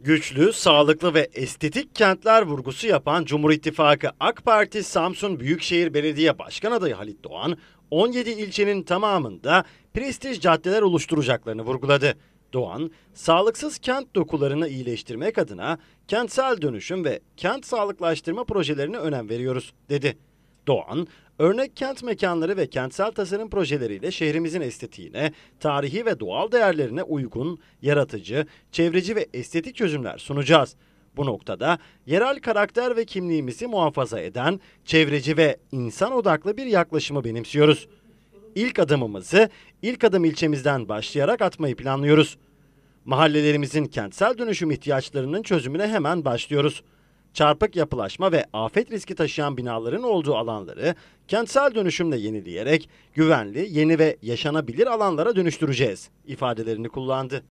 Güçlü, sağlıklı ve estetik kentler vurgusu yapan Cumhur İttifakı AK Parti Samsun Büyükşehir Belediye Başkan adayı Halit Doğan, 17 ilçenin tamamında prestij caddeler oluşturacaklarını vurguladı. Doğan, sağlıksız kent dokularını iyileştirmek adına kentsel dönüşüm ve kent sağlıklaştırma projelerine önem veriyoruz dedi. Doğan, örnek kent mekanları ve kentsel tasarım projeleriyle şehrimizin estetiğine, tarihi ve doğal değerlerine uygun, yaratıcı, çevreci ve estetik çözümler sunacağız. Bu noktada yerel karakter ve kimliğimizi muhafaza eden, çevreci ve insan odaklı bir yaklaşımı benimsiyoruz. İlk adımımızı ilk adım ilçemizden başlayarak atmayı planlıyoruz. Mahallelerimizin kentsel dönüşüm ihtiyaçlarının çözümüne hemen başlıyoruz çarpık yapılaşma ve afet riski taşıyan binaların olduğu alanları kentsel dönüşümle yenileyerek güvenli, yeni ve yaşanabilir alanlara dönüştüreceğiz ifadelerini kullandı.